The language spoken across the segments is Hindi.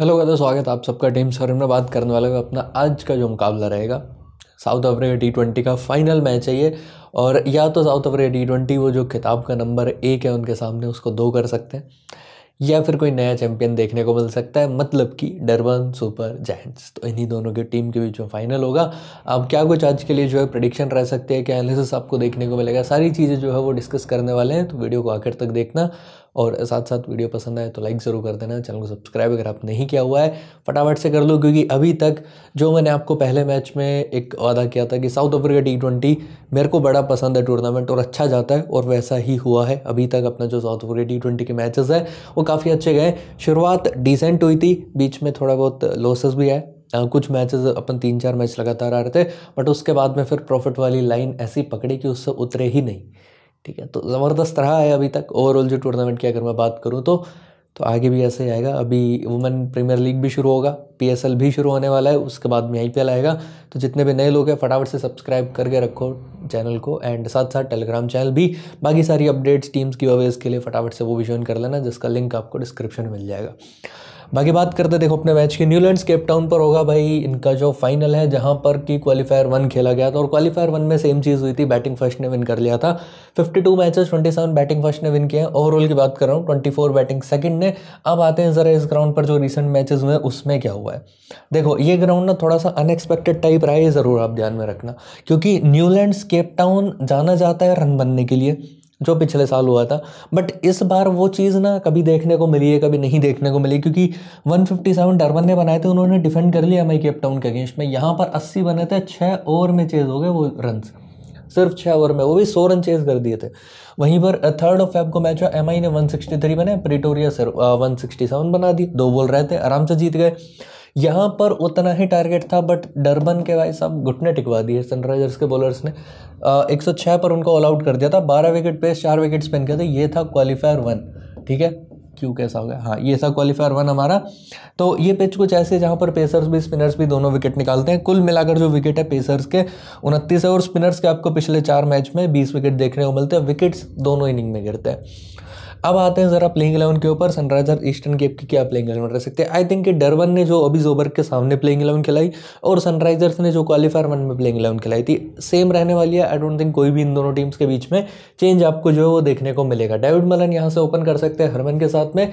हेलो का स्वागत आप सबका टीम सर में बात करने वाला हूँ अपना आज का जो मुकाबला रहेगा साउथ अफ्रीका टी ट्वेंटी का फाइनल मैच है ये और या तो साउथ अफ्रीका टी ट्वेंटी वो जो खिताब का नंबर एक है उनके सामने उसको दो कर सकते हैं या फिर कोई नया चैंपियन देखने को मिल सकता है मतलब कि डरबन सुपर जैंट्स तो इन्हीं दोनों की टीम के बीच में फाइनल होगा अब क्या कुछ आज के लिए जो है प्रडिक्शन रह सकते हैं क्या एनालिसिस आपको देखने को मिलेगा सारी चीज़ें जो है वो डिस्कस करने वाले हैं तो वीडियो को आखिर तक देखना और साथ साथ वीडियो पसंद आए तो लाइक ज़रूर कर देना चैनल को सब्सक्राइब अगर आप नहीं किया हुआ है फटाफट से कर लो क्योंकि अभी तक जो मैंने आपको पहले मैच में एक वादा किया था कि साउथ अफ्रीका टी ट्वेंटी मेरे को बड़ा पसंद है टूर्नामेंट और अच्छा जाता है और वैसा ही हुआ है अभी तक अपना जो साउथ अफ्रीका टी ट्वेंटी के मैचेस है वो काफ़ी अच्छे गए शुरुआत डिसेंट हुई थी बीच में थोड़ा बहुत लॉसेस भी आए कुछ मैचेस अपन तीन चार मैच लगातार आ रहे थे बट उसके बाद में फिर प्रॉफिट वाली लाइन ऐसी पकड़ी कि उससे उतरे ही नहीं ठीक है तो ज़बरदस्त रहा है अभी तक ओवरऑल जो टूर्नामेंट की अगर मैं बात करूँ तो तो आगे भी ऐसे ही आएगा अभी वुमेन प्रीमियर लीग भी शुरू होगा पीएसएल भी शुरू होने वाला है उसके बाद में आईपीएल आएगा तो जितने भी नए लोग हैं फटाफट से सब्सक्राइब करके रखो चैनल को एंड साथ साथ टेलीग्राम चैनल भी बाकी सारी अपडेट्स टीम्स की अवेज के लिए फटाफट से वो भी ज्वाइन कर लेना जिसका लिंक आपको डिस्क्रिप्शन में मिल जाएगा बाकी बात करते देखो अपने मैच की न्यूलैंड केपटाउन पर होगा भाई इनका जो फाइनल है जहाँ पर कि क्वालिफायर वन खेला गया था और क्वालिफायर वन में सेम चीज़ हुई थी बैटिंग फर्स्ट ने विन कर लिया था 52 मैचेस 27 बैटिंग फर्स्ट ने विन किया ओवरऑल की बात कर रहा हूँ 24 बैटिंग सेकंड ने अब आते हैं ज़रा इस ग्राउंड पर जो रिसेंट मैचेज हुए उसमें क्या हुआ है देखो ये ग्राउंड ना थोड़ा सा अनएक्सपेक्टेड टाइप रहा है ज़रूर आप ध्यान में रखना क्योंकि न्यूलैंड केपटाउन जाना जाता है रन बनने के लिए जो पिछले साल हुआ था बट इस बार वो चीज़ ना कभी देखने को मिली है कभी नहीं देखने को मिली क्योंकि 157 डरबन ने बनाए थे उन्होंने डिफेंड कर लिया एम केप टाउन के अगेंस्ट में यहाँ पर 80 बने थे छः ओवर में चेज हो गए वो रन सिर्फ छः ओवर में वो भी सौ रन चेज कर दिए थे वहीं पर थर्ड ऑफ फेब को मैच हुआ एम ने 163 बने प्रिटोरिया सिर्फ वन uh, बना दी दो बॉल रहे थे आराम से जीत गए यहाँ पर उतना ही टारगेट था बट डरबन के भाई साहब घुटने टिकवा दिए सनराइजर्स के बॉलर्स ने एक सौ छः पर उनको ऑल आउट कर दिया था बारह विकेट पे चार विकेट स्पेन किया था ये था क्वालिफायर वन ठीक है क्यों कैसा हो गया हाँ ये था क्वालिफायर वन हमारा तो ये पिच कुछ ऐसे जहाँ पर पेसर्स भी स्पिनर्स भी दोनों विकेट निकालते हैं कुल मिलाकर जो विकेट है पेसर्स के उनतीस है और स्पिनर्स के आपको पिछले चार मैच में बीस विकेट देखने को मिलते हैं विकेट्स दोनों इनिंग में गिरते हैं अब आते हैं जरा प्लेइंग इलेवन के ऊपर सनराइजर ईस्टर्न केप की क्या प्लेइंग इलेवन रह सकते हैं आई थिंक डरवन ने जो अभी जोबर के सामने प्लेइंग इलेवन खिलाई और सनराइजर्स ने जो क्वालिफायर वन में प्लेइंग इलेवन खिलाई थी सेम रहने वाली है आई डोंट थिंक कोई भी इन दोनों टीम्स के बीच में चेंज आपको जो है वो देखने को मिलेगा डेविड मलन यहाँ से ओपन कर सकते हैं हरमन के साथ में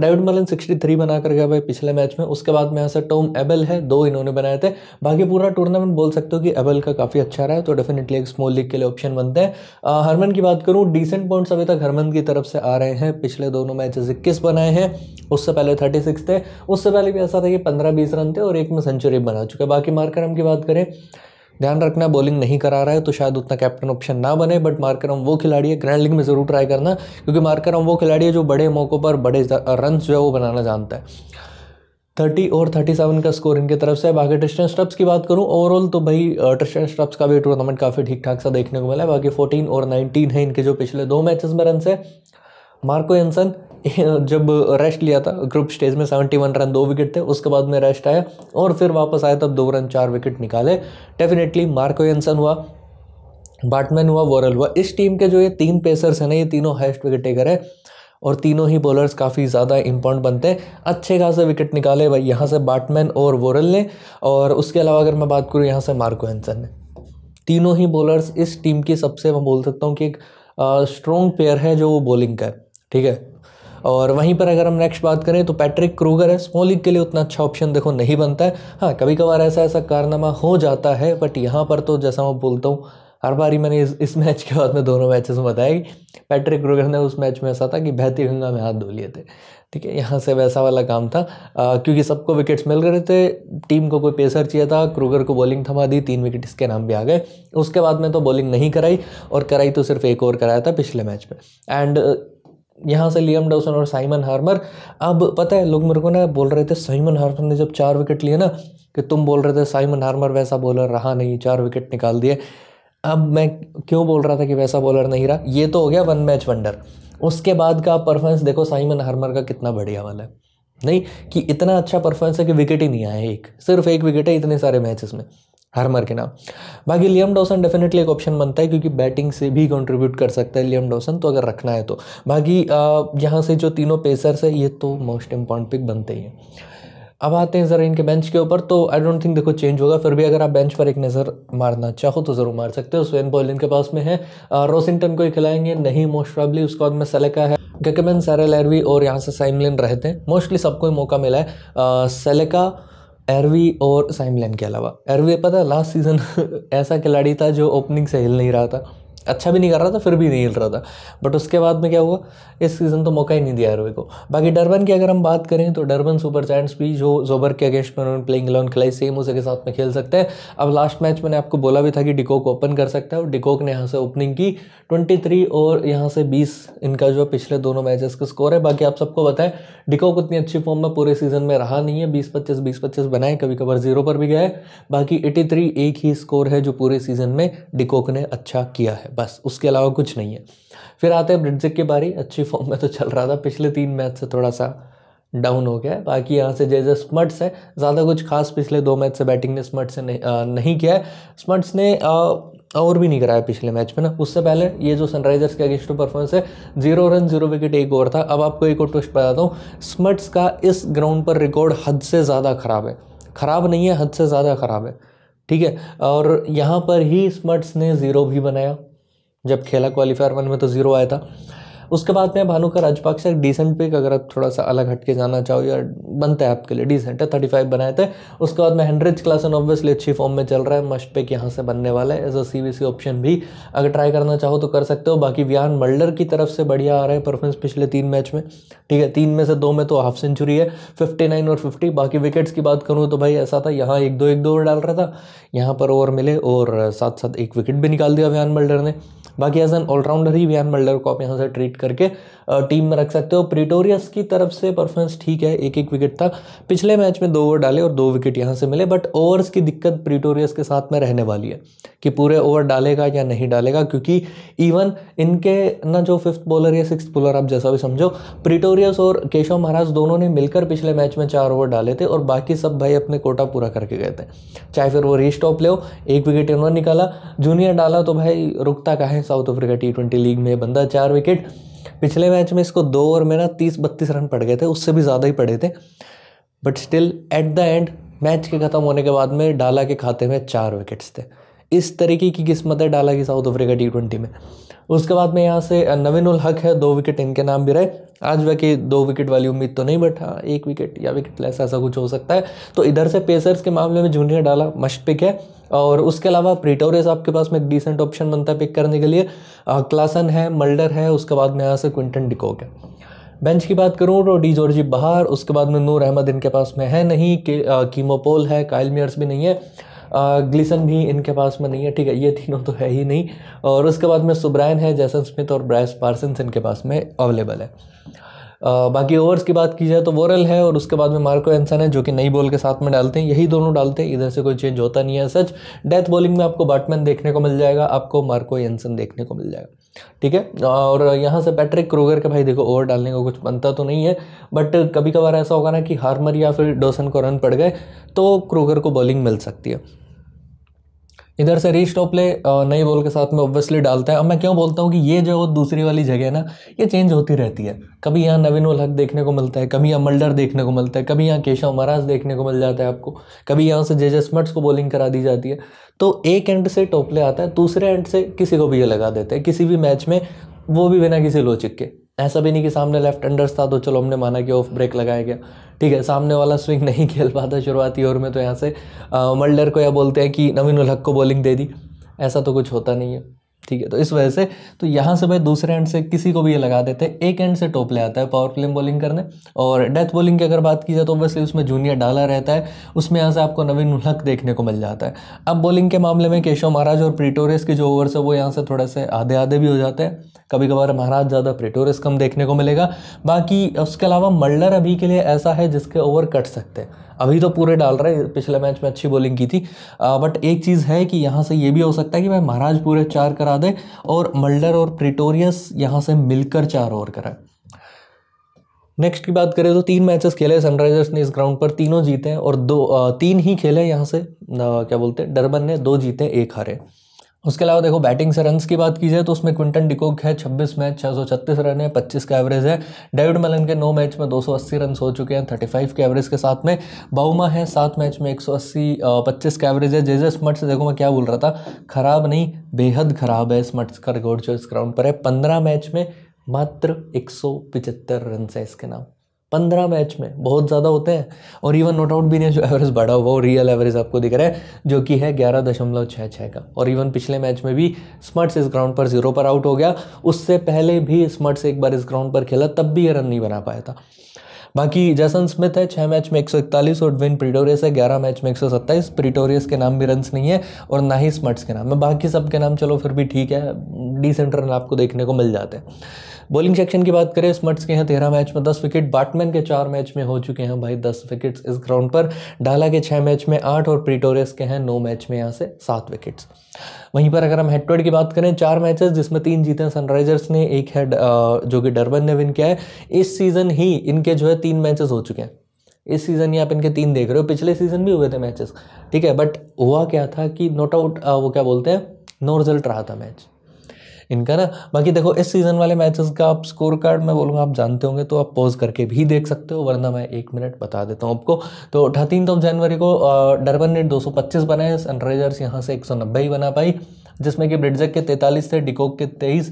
डेविड मलन सिक्सटी थ्री बना कर गया भाई पिछले मैच में उसके बाद में यहाँ से टोम एबल है दो इन्होंने बनाए थे बाकी पूरा टूर्नामेंट बोल सकते हो कि एबल का काफ़ी अच्छा रहा है तो डेफिनेटली एक स्मॉल लीग के लिए ऑप्शन बनते हैं हरमन की बात करूँ डिसेंट पॉइंट्स अभी तक हरमन की तरफ से आ रहे हैं पिछले दोनों मैचेस इक्कीस बनाए हैं उससे पहले थर्टी सिक्स थे उससे पहले भी ऐसा था कि पंद्रह बीस रन थे और एक में सेंचुरी बना चुके बाकी मार्करम की बात करें ध्यान रखना बॉलिंग नहीं करा रहा है तो शायद उतना कैप्टन ऑप्शन ना बने बट मार्करम वो खिलाड़ी है ग्रैंड लीग में ज़रूर ट्राई करना क्योंकि मार्करम वो खिलाड़ी है जो बड़े मौक़ों पर बड़े रन जो है वो बनाना जानता है थर्टी और थर्टी सेवन का स्कोर इनकी तरफ से है बाकी ट्रिस्टन स्ट्रप्स की बात करूँ ओवरऑल तो भाई ट्रिस्टन स्ट्रप्स का भी टूर्नामेंट काफ़ी ठीक ठाक सा देखने को मिला है बाकी फोर्टीन और नाइनटीन है इनके जो पिछले दो मैचेस में रन है मार्को एंसन जब रेस्ट लिया था ग्रुप स्टेज में सेवेंटी वन रन दो विकेट थे उसके बाद में रेस्ट आया और फिर वापस आया तब दो रन चार विकेट निकाले डेफिनेटली मार्को एंसन हुआ बैटमैन हुआ वॉरल हुआ इस टीम के जो ये तीन पेसर्स हैं ना ये तीनों हाइस्ट विकेट टेकर हैं और तीनों ही बॉलर्स काफ़ी ज़्यादा इम्पोर्टेंट बनते हैं अच्छे खासे विकेट निकाले भाई यहाँ से बैटमैन और वोरल ने और उसके अलावा अगर मैं बात करूँ यहाँ से मार्को एनसन ने तीनों ही बॉलर्स इस टीम की सबसे मैं बोल सकता हूँ कि एक स्ट्रॉन्ग पेयर है जो वो बॉलिंग का है ठीक है और वहीं पर अगर हम नेक्स्ट बात करें तो पैट्रिक क्रूगर है स्मॉल लीग के लिए उतना अच्छा ऑप्शन देखो नहीं बनता है हाँ कभी कभार ऐसा ऐसा कारनामा हो जाता है बट यहाँ पर तो जैसा मैं बोलता हूँ हर बार ही मैंने इस, इस मैच के बाद में दोनों मैचेस में बताया कि पैट्रिक क्रूगर ने उस मैच में ऐसा था कि बहती गंगा में हाथ धो लिए थे ठीक है यहाँ से वैसा वाला काम था आ, क्योंकि सबको विकेट्स मिल रहे थे टीम को कोई पेसर चाहिए था क्रूगर को बॉलिंग थमा दी तीन विकेट इसके नाम भी आ गए उसके बाद में तो बॉलिंग नहीं कराई और कराई तो सिर्फ एक ओवर कराया था पिछले मैच में एंड यहाँ से लियम डाउसन और साइमन हार्मर अब पता है लोग मेरे को ना बोल रहे थे साइमन हार्मर ने जब चार विकेट लिए ना कि तुम बोल रहे थे साइमन हार्मर वैसा बॉलर रहा नहीं चार विकेट निकाल दिए अब मैं क्यों बोल रहा था कि वैसा बॉलर नहीं रहा ये तो हो गया वन मैच वंडर उसके बाद का परफॉर्मेंस देखो साइमन हार्मर का कितना बढ़िया वाला है नहीं कि इतना अच्छा परफॉर्मेंस है कि विकेट ही नहीं आया एक सिर्फ एक विकेट है इतने सारे मैचेस में हार्मर के नाम बाकी लियम डॉसन डेफिनेटली एक ऑप्शन बनता है क्योंकि बैटिंग से भी कंट्रीब्यूट कर सकता है लियम डॉसन तो अगर रखना है तो बाकी यहाँ से जो तीनों पेसर्स है ये तो मोस्ट इंपॉर्टेंट पिक बनते ही हैं अब आते हैं ज़रा इनके बेंच के ऊपर तो आई डोंट थिंक देखो चेंज होगा फिर भी अगर आप बेंच पर एक नज़र मारना चाहो तो ज़रूर मार सकते हो स्वेन बॉल इनके पास में है रोसिंगटन को ही खिलाएंगे नहीं मोस्ट प्रॉब्ली उसके बाद में सेलेका है गकमैन सारा लैरवी और यहाँ से साइमलिन रहते हैं मोस्टली सबको ही मौका मिला है सेलेका एरवी और साइमलैन के अलावा एरवी पता है लास्ट सीज़न ऐसा खिलाड़ी था जो ओपनिंग से हिल नहीं रहा था अच्छा भी नहीं कर रहा था फिर भी नहीं हिल रहा था बट उसके बाद में क्या हुआ इस सीज़न तो मौका ही नहीं दिया रोहित को बाकी डरबन की अगर हम बात करें तो डरबन सुपर जायंट्स भी जो जोबर के अगेंस्ट में उन्होंने प्लेइंग इलेवन खिलाई सेम उसी के साथ में खेल सकते हैं अब लास्ट मैच मैंने आपको बोला भी था कि डिकोक ओपन कर सकता है और डिकोक ने यहाँ से ओपनिंग की ट्वेंटी और यहाँ से बीस इनका जो पिछले दोनों मैचेस का स्कोर है बाकी आप सबको बताएं डिकोक उतनी अच्छी फॉर्म में पूरे सीज़न में रहा नहीं है बीस पच्चीस बीस पच्चीस बनाए कभी कभार जीरो पर भी गए बाकी एटी एक ही स्कोर है जो पूरे सीज़न में डिकोक ने अच्छा किया है बस उसके अलावा कुछ नहीं है फिर आते हैं ब्रिडजिक की बारी अच्छी फॉर्म में तो चल रहा था पिछले तीन मैच से थोड़ा सा डाउन हो गया है बाकी यहाँ से जैसे स्मर्ट्स है ज़्यादा कुछ खास पिछले दो मैच से बैटिंग ने स्मर्ट्स ने नहीं किया है स्मट्स ने और भी नहीं कराया पिछले मैच में ना उससे पहले ये जो सनराइजर्स के अगेंस्ट परफॉर्मेंस है जीरो रन जीरो विकेट एक ओवर था अब आपको एक और ट्विस्ट बताता हूँ स्मर्ट्स का इस ग्राउंड पर रिकॉर्ड हद से ज़्यादा ख़राब है ख़राब नहीं है हद से ज़्यादा ख़राब है ठीक है और यहाँ पर ही स्मट्स ने ज़ीरो भी बनाया जब खेला क्वालिफायर वन में तो ज़ीरो आया था उसके बाद में भानु का राजपाक्ष एक डिसेंट पिक अगर आप थोड़ा सा अलग हट के जाना चाहो या बनता है आपके लिए डिसेंट है थर्टी फाइव बनाए थे उसके बाद में क्लास क्लासन ऑब्वियसली अच्छी फॉर्म में चल रहा है मस्ट पिक यहाँ से बनने वाला है एज अ सी ऑप्शन भी अगर ट्राई करना चाहो तो कर सकते हो बाकी वियान मल्डर की तरफ से बढ़िया आ रहा है परफॉर्मेंस पिछले तीन मैच में ठीक है तीन में से दो में तो हाफ सेंचुरी है फिफ्टी नाइन और फिफ्टी बाकी विकेट्स की बात करूँ तो भाई ऐसा था यहाँ एक दो एक दो ओवर डाल रहा था यहाँ पर ओवर मिले और साथ साथ एक विकेट भी निकाल दिया वियान मल्डर ने बाकी एज एन ऑलराउंडर ही वियान मल्डर को आप यहाँ से ट्रीट करके टीम में रख सकते हो प्रिटोरियस की तरफ से परफॉर्मेंस ठीक है एक एक विकेट था पिछले मैच में दो ओवर डाले और दो विकेट यहाँ से मिले बट ओवर्स की दिक्कत प्रिटोरियस के साथ में रहने वाली है कि पूरे ओवर डालेगा या नहीं डालेगा क्योंकि इवन इनके ना जो फिफ्थ बॉलर या सिक्स बॉलर आप जैसा भी समझो प्रिटोरियस और केशव महाराज दोनों ने मिलकर पिछले मैच में चार ओवर डाले थे और बाकी सब भाई अपने कोटा पूरा करके गए थे चाहे फिर वो रेस टॉप ले हो एक विकेट इन्होंने निकाला जूनियर डाला तो भाई रुकता का है South Africa T twenty league में बंदा चार विकेट पिछले मैच में इसको दो ओवर में ना तीस बत्तीस रन पड़ गए थे उससे भी ज़्यादा ही पड़े थे but still at the end match के ख़त्म होने के बाद में डाला के खाते में चार विकेट्स थे इस तरीके की किस्मत है डाला की साउथ अफ्रीका टी ट्वेंटी में उसके बाद में यहाँ से नवीन उल हक है दो विकेट इनके नाम भी रहे आज वैके दो विकेट वाली उम्मीद तो नहीं बैठा हाँ, एक विकेट या विकेट लेस ऐसा कुछ हो सकता है तो इधर से पेसर्स के मामले में जूनियर डाला मस्ट पिक है और उसके अलावा प्रीटोरियस आपके पास में एक डिसेंट ऑप्शन बनता है पिक करने के लिए क्लासन है मल्डर है उसके बाद में यहाँ से क्विंटन डिकोक है बेंच की बात करूँ तो डी जॉर्जी बाहर उसके बाद में नूर अहमद इनके पास में है नहीं कीमोपोल है कायल मियर्स भी नहीं है ग्लिसन भी इनके पास में नहीं है ठीक है ये तीनों तो है ही नहीं और उसके बाद में सुब्रायन है जैसन स्मिथ और ब्रायस पार्सन्स इनके पास में अवेलेबल है आ, बाकी ओवर्स की बात की जाए तो वोरल है और उसके बाद में मार्को एंसन है जो कि नई बॉल के साथ में डालते हैं यही दोनों डालते हैं इधर से कोई चेंज होता नहीं है सच डेथ बॉलिंग में आपको बैटमैन देखने को मिल जाएगा आपको मार्को एंसन देखने को मिल जाएगा ठीक है और यहाँ से पैट्रिक क्रोगर के भाई देखो ओवर डालने का कुछ बनता तो नहीं है बट कभी कभार ऐसा होगा ना कि हार्मर या फिर डोसन को रन पड़ गए तो क्रोगर को बॉलिंग मिल सकती है इधर से स्टॉप ले नई बॉल के साथ में ऑब्वियसली डालता है अब मैं क्यों बोलता हूँ कि ये जो दूसरी वाली जगह है ना ये चेंज होती रहती है कभी यहाँ नवीन उल हक देखने को मिलता है कभी यहाँ मल्डर देखने को मिलता है कभी यहाँ केशव महाराज देखने को मिल जाता है आपको कभी यहाँ से जे जे को बॉलिंग करा दी जाती है तो एक एंड से टोपले आता है दूसरे एंड से किसी को भी ये लगा देते हैं किसी भी मैच में वो भी बिना किसी लोचिक के ऐसा भी नहीं कि सामने लेफ्ट अंडर्स था तो चलो हमने माना कि ऑफ ब्रेक लगाया गया ठीक है सामने वाला स्विंग नहीं खेल पाता शुरुआती ओवर में तो यहाँ से मल्डर को या बोलते हैं कि नवीन उलहक को बॉलिंग दे दी ऐसा तो कुछ होता नहीं है ठीक है तो इस वजह से तो यहाँ से भाई दूसरे एंड से किसी को भी ये लगा देते हैं एक एंड से टॉप ले आता है पावर क्लेम बॉलिंग करने और डेथ बॉलिंग की अगर बात की जाए तो वैसे उसमें जूनियर डाला रहता है उसमें यहाँ से आपको नवीन उलहक देखने को मिल जाता है अब बॉलिंग के मामले में केशव महाराज और प्रिटोरियस के जो ओवर्स है वो यहाँ से थोड़ा से आधे आधे भी हो जाते हैं कभी कभार महाराज ज़्यादा प्रिटोरियस कम देखने को मिलेगा बाकी उसके अलावा मल्डर अभी के लिए ऐसा है जिसके ओवर कट सकते हैं अभी तो पूरे डाल रहे हैं पिछले मैच में अच्छी बॉलिंग की थी बट एक चीज़ है कि यहाँ से ये भी हो सकता है कि भाई महाराज पूरे चार करा करा दे और मल्डर और प्रिटोरियस यहाँ से मिलकर चार ओवर कराए नेक्स्ट की बात करें तो तीन मैचेस खेले सनराइजर्स ने इस ग्राउंड पर तीनों जीते हैं और दो तीन ही खेले यहाँ से क्या बोलते हैं डरबन ने दो जीते एक हारे उसके अलावा देखो बैटिंग से रन की बात की जाए तो उसमें क्विंटन डिकोक है 26 मैच छत्तीस रन है 25 का एवरेज है डेविड मलन के 9 मैच में 280 रन हो चुके हैं 35 के एवरेज के साथ में बाउमा है सात मैच में 180 पच्चीस का एवरेज है जेजे स्मट से देखो मैं क्या बोल रहा था खराब नहीं बेहद खराब है स्मट्स का रिकॉर्ड जो इस ग्राउंड पर है पंद्रह मैच में मात्र एक रन है इसके नाम पंद्रह मैच में बहुत ज़्यादा होते हैं और इवन नोट आउट भी नहीं जो एवरेज बढ़ा हुआ रियल एवरेज आपको दिख रहा है जो कि है ग्यारह दशमलव छः छः का और इवन पिछले मैच में भी स्मर्ट्स इस ग्राउंड पर जीरो पर आउट हो गया उससे पहले भी स्मर्ट्स एक बार इस ग्राउंड पर खेला तब भी ये रन नहीं बना पाया था बाकी जैसन स्मिथ है छः मैच में एक और विन प्रिटोरियस है ग्यारह मैच में एक प्रिटोरियस के नाम भी रन्स नहीं है और ना ही स्मर्ट्स के नाम में बाकी सबके नाम चलो फिर भी ठीक है डिसेंट रन आपको देखने को मिल जाते हैं बॉलिंग सेक्शन की बात करें स्मर्ट्स के हैं तेरह मैच में दस विकेट बैटमैन के चार मैच में हो चुके हैं भाई दस विकेट्स इस ग्राउंड पर डाला के छः मैच में आठ और प्रीटोरियस के हैं नौ मैच में यहाँ से सात विकेट्स वहीं पर अगर हम हेडवर्ड की बात करें चार मैचेस जिसमें तीन जीते हैं सनराइजर्स ने एक है जो कि डरबन ने विन किया है इस सीज़न ही इनके जो है तीन मैचेस हो चुके हैं इस सीज़न ही आप इनके तीन देख रहे हो पिछले सीज़न भी हुए थे मैचेस ठीक है बट हुआ क्या था कि नोट आउट वो क्या बोलते हैं नो रिजल्ट रहा था मैच इनका ना बाकी देखो इस सीज़न वाले मैचेस का आप स्कोर कार्ड मैं बोलूँगा आप जानते होंगे तो आप पॉज करके भी देख सकते हो वरना मैं एक मिनट बता देता हूँ आपको तो तीन तो जनवरी को डरबन ने दो सौ पच्चीस बनाए सनराइजर्स यहाँ से एक सौ नब्बे ही बना पाई जिसमें कि ब्रिडजक के 43 थे डिकोक के 23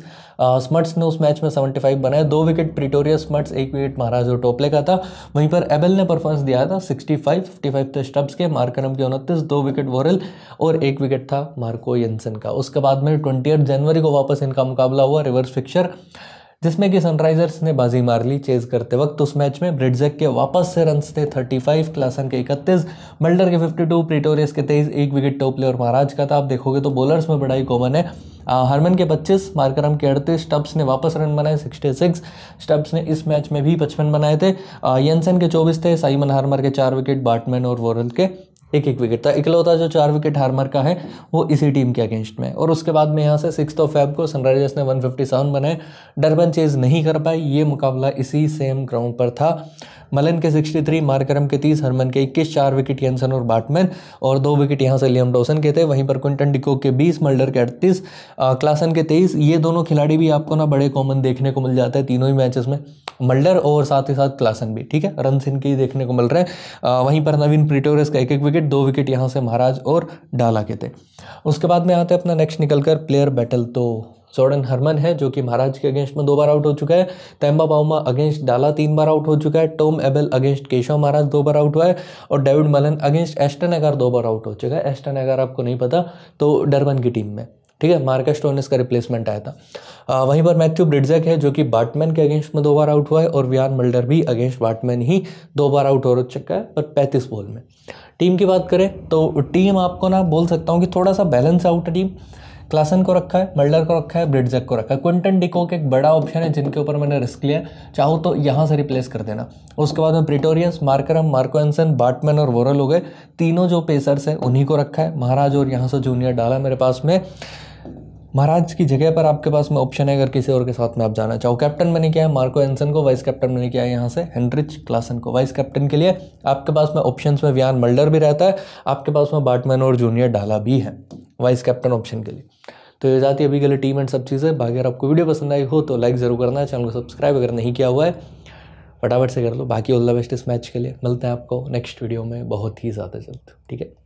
स्मर्ट्स ने उस मैच में 75 बनाए दो विकेट प्रिटोरिया स्मर्ट्स एक विकेट और टोपले का था वहीं पर एबल ने परफॉर्मेंस दिया था 65 55 थे स्टब्स के मार्कनम के उनतीस दो विकेट वोरल और एक विकेट था मार्को येंसन का उसके बाद में ट्वेंटी जनवरी को वापस इनका मुकाबला हुआ रिवर्स फिक्चर जिसमें कि सनराइजर्स ने बाजी मार ली चेज करते वक्त उस मैच में ब्रिडजेक के वापस से रन थे 35 क्लासन के 31 मल्डर के 52 प्रिटोरियस के 23 एक विकेट टोपले और महाराज का था आप देखोगे तो बॉलर्स में बड़ा ही कॉमन है हरमन के 25 मार्करम के 38 स्टब्स ने वापस रन बनाए 66 स्टब्स ने इस मैच में भी 55 बनाए थे यंसन के 24 थे साइमन हार्मर के चार विकेट बाटमैन और वॉरल के एक एक विकेट था इकलौता जो चार विकेट हारमर का है वो इसी टीम के अगेंस्ट में और उसके बाद में यहाँ से सिक्स ऑफ फैब को सनराइजर्स ने 157 बनाए डरबन चेज नहीं कर पाए ये मुकाबला इसी सेम ग्राउंड पर था मलन के 63 मार्करम के 30 हरमन के 21 चार विकेट यंसन और बैटमैन और दो विकेट यहाँ से लियम डोसन के थे वहीं पर क्विंटन डिको के 20 मल्डर के अड़तीस क्लासन के 23 ये दोनों खिलाड़ी भी आपको ना बड़े कॉमन देखने को मिल जाते हैं तीनों ही मैचेस में मल्डर और साथ ही साथ क्लासन भी ठीक है रन इनके ही देखने को मिल रहे हैं वहीं पर नवीन प्रिटोरियस का एक एक विकेट दो विकेट यहाँ से महाराज और डाला के थे उसके बाद में आते अपना नेक्स्ट निकल कर प्लेयर बैटल तो जॉर्डन हरमन है जो कि महाराज के अगेंस्ट में दो बार आउट हो चुका है तैम्बा बाउमा अगेंस्ट डाला तीन बार आउट हो चुका है Tom Abell against Keshav Maharaj दो बार आउट हुआ है और डेविड मलन अगेंस्ट एस्टन एगार दो बार आउट हो चुका है एस्टन एगार आपको नहीं पता तो डरबन की टीम में ठीक है मार्केट स्टोनिस का रिप्लेसमेंट आया था आ, वहीं पर मैथ्यू ब्रिडजेक है जो कि बाटमैन के अगेंस्ट में दो बार आउट हुआ है और वियान मिल्डर भी अगेंस्ट बाटमैन ही दो बार आउट हो चुका है पर पैंतीस बॉल में टीम की बात करें तो टीम आपको ना बोल सकता हूँ कि थोड़ा सा बैलेंस आउट है टीम क्लासन को रखा है मल्डर को रखा है ब्रिडजेक को रखा है क्विंटन डिको के एक बड़ा ऑप्शन है जिनके ऊपर मैंने रिस्क लिया चाहो तो यहाँ से रिप्लेस कर देना उसके बाद में प्रिटोरियस मार्करम मार्को बाटमैन और वोरल हो गए तीनों जो पेसर्स हैं उन्हीं को रखा है महाराज और यहाँ से जूनियर डाला मेरे पास में महाराज की जगह पर आपके पास में ऑप्शन है अगर किसी और के साथ में आप जाना चाहो कैप्टन मैंने किया है मार्को एनसन को वाइस कैप्टन मैंने किया है यहाँ से हेनरिच क्लासन को वाइस कैप्टन के लिए आपके पास में ऑप्शन में व्यान मल्डर भी रहता है आपके पास में बैटमैन और जूनियर डाला भी है वाइस कैप्टन ऑप्शन के लिए तो ये जाती है अभी के लिए टीम एंड सब चीज़ें बाकी अगर आपको वीडियो पसंद आई हो तो लाइक ज़रूर करना चैनल को सब्सक्राइब अगर नहीं किया हुआ है फटाफट से कर लो बाकी ऑल द बेस्ट इस मैच के लिए मिलते हैं आपको नेक्स्ट वीडियो में बहुत ही ज़्यादा जल्द ठीक है